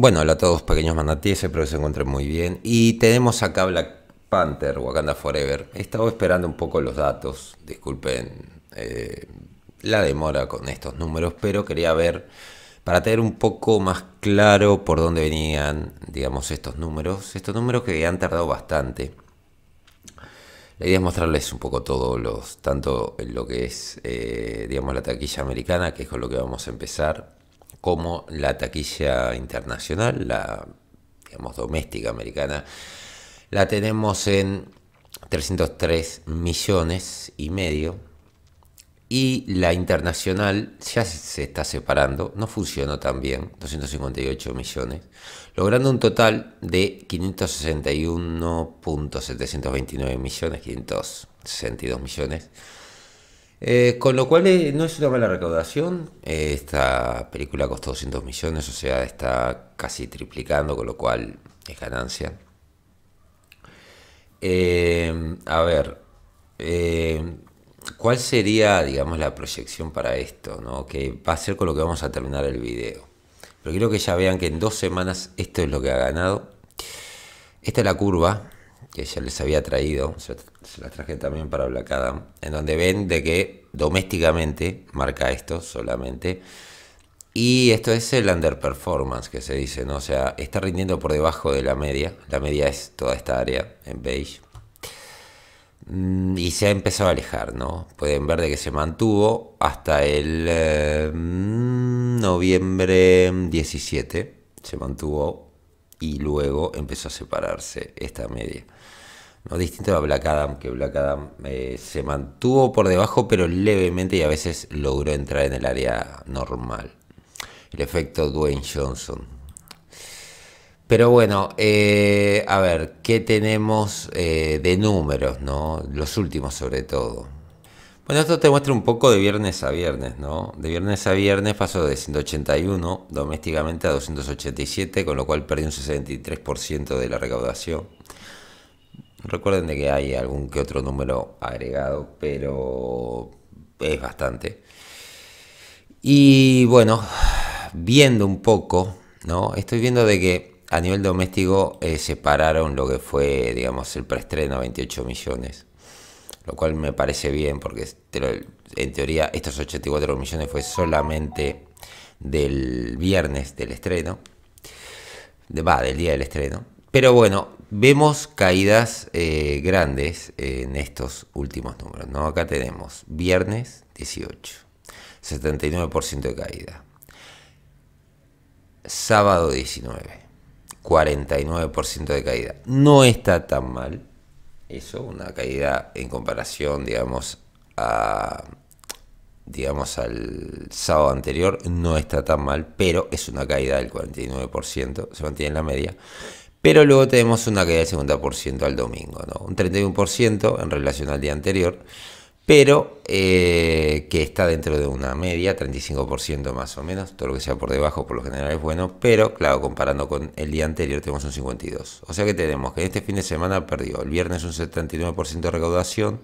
Bueno, hola a todos, pequeños manatíes, espero que se encuentren muy bien. Y tenemos acá Black Panther, Wakanda Forever. He estado esperando un poco los datos, disculpen eh, la demora con estos números, pero quería ver, para tener un poco más claro por dónde venían, digamos, estos números, estos números que han tardado bastante. La idea es mostrarles un poco todos los, tanto lo que es, eh, digamos, la taquilla americana, que es con lo que vamos a empezar, como la taquilla internacional, la digamos, doméstica americana, la tenemos en 303 millones y medio. Y la internacional ya se está separando, no funcionó tan bien, 258 millones, logrando un total de 561.729 millones, 562 millones eh, con lo cual eh, no es una mala recaudación. Eh, esta película costó 200 millones, o sea, está casi triplicando, con lo cual es ganancia. a ver, ¿cuál sería, digamos, la proyección para esto? ¿no? Que va a ser con lo que vamos a terminar el video. Pero quiero que ya vean que en dos semanas esto es lo que ha ganado. Esta es la curva que ya les había traído, se, las traje también para Black Adam, en donde ven de que domésticamente marca esto solamente. Y esto es el underperformance que se dice, O sea, está rindiendo por debajo de la media. La media es toda esta área en beige. Mm, y se ha empezado a alejar, ¿no? Pueden ver de que se mantuvo hasta el eh, mm, noviembre 17. Se mantuvo y luego empezó a separarse esta media. ¿no? Distinto a Black Adam, que Black Adam eh, se mantuvo por debajo, pero levemente y a veces logró entrar en el área normal. El efecto Dwayne Johnson. Pero bueno, eh, a ver, ¿qué tenemos eh, de números, no? Los últimos sobre todo. Bueno, esto te muestra un poco de viernes a viernes, ¿no? De viernes a viernes pasó de 181 domésticamente a 287, con lo cual perdí un 63% de la recaudación. Recuerden de que hay algún que otro número agregado, pero es bastante. Y bueno, viendo un poco, ¿no? Estoy viendo de que a nivel doméstico eh, separaron lo que fue, digamos, el preestreno, 28 millones lo cual me parece bien porque en teoría estos 84 millones fue solamente del viernes del estreno, va, del día del estreno. Pero bueno, vemos caídas eh, grandes en estos últimos números. ¿no? Acá tenemos viernes 18, 79% de caída. Sábado 19, 49% de caída. No está tan mal eso, una caída en comparación, digamos, digamos al sábado anterior no está tan mal, pero es una caída del 49%, se mantiene en la media. Pero luego tenemos una caída del 50% al domingo, ¿no? Un 31% en relación al día anterior pero eh, que está dentro de una media, 35% más o menos, todo lo que sea por debajo por lo general es bueno, pero claro, comparando con el día anterior tenemos un 52%. O sea que tenemos que este fin de semana perdió, el viernes un 79% de recaudación,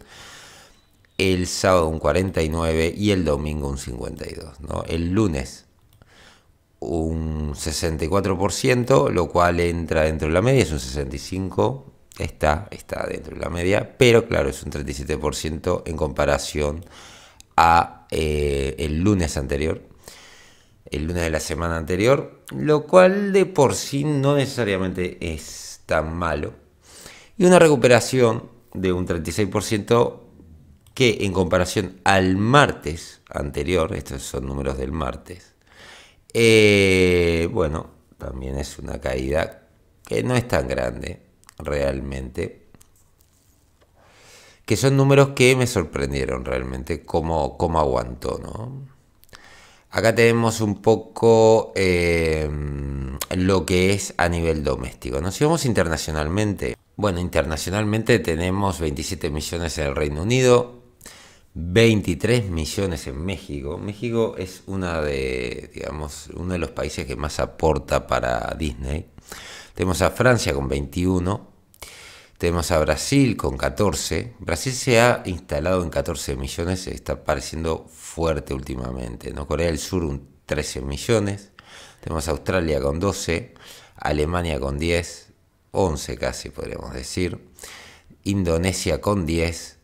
el sábado un 49% y el domingo un 52%, ¿no? El lunes un 64%, lo cual entra dentro de la media, es un 65%, está, está dentro de la media, pero claro, es un 37% en comparación a eh, el lunes anterior, el lunes de la semana anterior, lo cual de por sí no necesariamente es tan malo. Y una recuperación de un 36% que en comparación al martes anterior, estos son números del martes, eh, bueno, también es una caída que no es tan grande, realmente. Que son números que me sorprendieron realmente, cómo, cómo aguantó, ¿no? Acá tenemos un poco eh, lo que es a nivel doméstico. Nos si internacionalmente. Bueno, internacionalmente tenemos 27 millones en el Reino Unido, 23 millones en México. México es una de, digamos, uno de los países que más aporta para Disney. Tenemos a Francia con 21. Tenemos a Brasil con 14. Brasil se ha instalado en 14 millones, está pareciendo fuerte últimamente. Corea del Sur un 13 millones. Tenemos a Australia con 12. Alemania con 10. 11 casi podríamos decir. Indonesia con 10.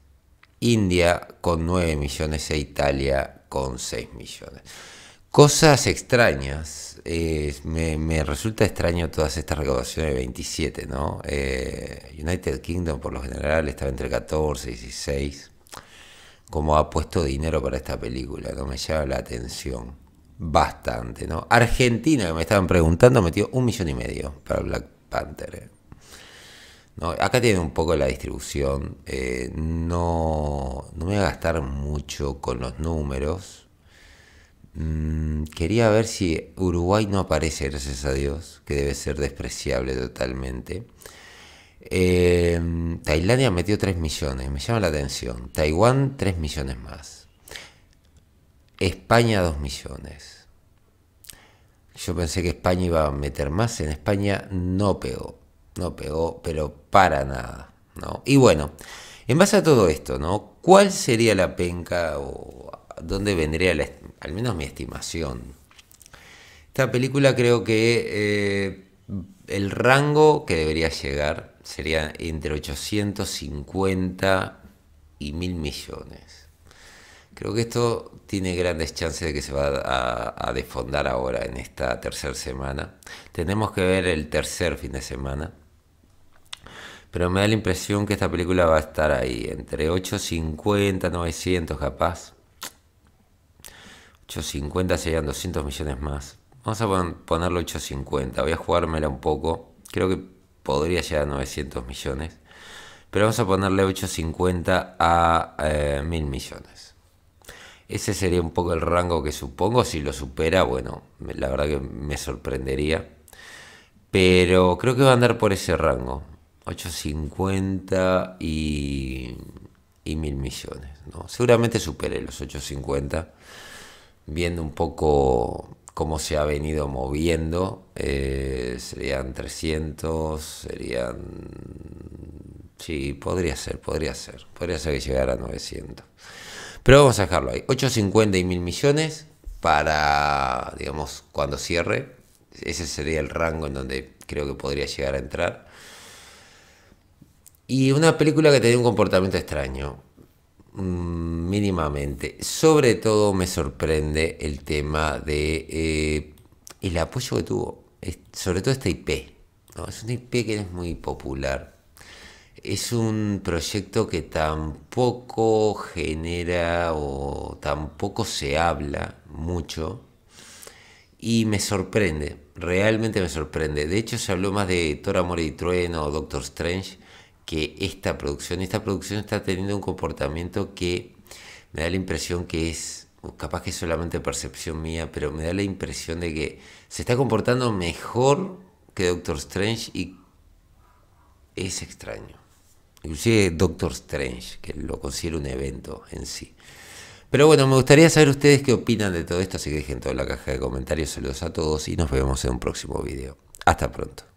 India con 9 millones e Italia con 6 millones. Cosas extrañas. Eh, me, resulta extraño todas estas recaudaciones de 27, ¿no? Eh, United Kingdom por lo general estaba entre 14 y 16. Como ha puesto dinero para esta película, no me llama la atención. Bastante, ¿no? Argentina, que me estaban preguntando, metió un millón y medio para Black Panther. ¿eh? acá tiene un poco la distribución. no, no me voy a gastar mucho con los números Mm, quería ver si Uruguay no aparece, gracias a Dios, que debe ser despreciable totalmente. Eh, Tailandia metió 3 millones, me llama la atención. Taiwán 3 millones más. España 2 millones. Yo pensé que España iba a meter más, en España no pegó, no pegó, pero para nada. ¿no? Y bueno, en base a todo esto, ¿no? ¿cuál sería la penca o dónde vendría al menos mi estimación. Esta película creo que eh, el rango que debería llegar sería entre 850 y 1000 millones. Creo que esto tiene grandes chances de que se va a, a desfondar ahora en esta tercera semana. Tenemos que ver el tercer fin de semana pero me da la impresión que esta película va a estar ahí, entre 850, 900 capaz. 850 serían 200 millones más. Vamos a ponerle ponerlo 850. Voy a jugármela un poco. Creo que podría llegar a 900 millones. Pero vamos a ponerle 850 a 1000 eh, millones. Ese sería un poco el rango que supongo. Si lo supera, bueno, la verdad que me sorprendería. Pero creo que va a andar por ese rango. 850 y, 1000 millones. ¿no? Seguramente supere los 850 viendo un poco cómo se ha venido moviendo, eh, serían 300, serían... Sí, podría ser, podría ser, podría ser que llegara a 900. Pero vamos a dejarlo ahí, 850 y mil millones para, digamos, cuando cierre. Ese sería el rango en donde creo que podría llegar a entrar. Y una película que tenía un comportamiento extraño. Mm, mínimamente. Sobre todo me sorprende el tema de eh, el apoyo que tuvo, sobre todo este IP. Es una IP que es muy popular. Es un proyecto que tampoco genera o tampoco se habla mucho y me sorprende, realmente me sorprende. De hecho se habló más de Tora Amor y Trueno, o Doctor Strange, que esta producción. Esta producción está teniendo un comportamiento que me da la impresión que es, capaz que es solamente percepción mía, pero me da la impresión de que se está comportando mejor que Doctor Strange y es extraño. Inclusive Doctor Strange, que lo considero un evento en sí. Pero bueno, me gustaría saber ustedes qué opinan de todo esto, así que dejen todo en la caja de comentarios. Saludos a todos y nos vemos en un próximo video. Hasta pronto.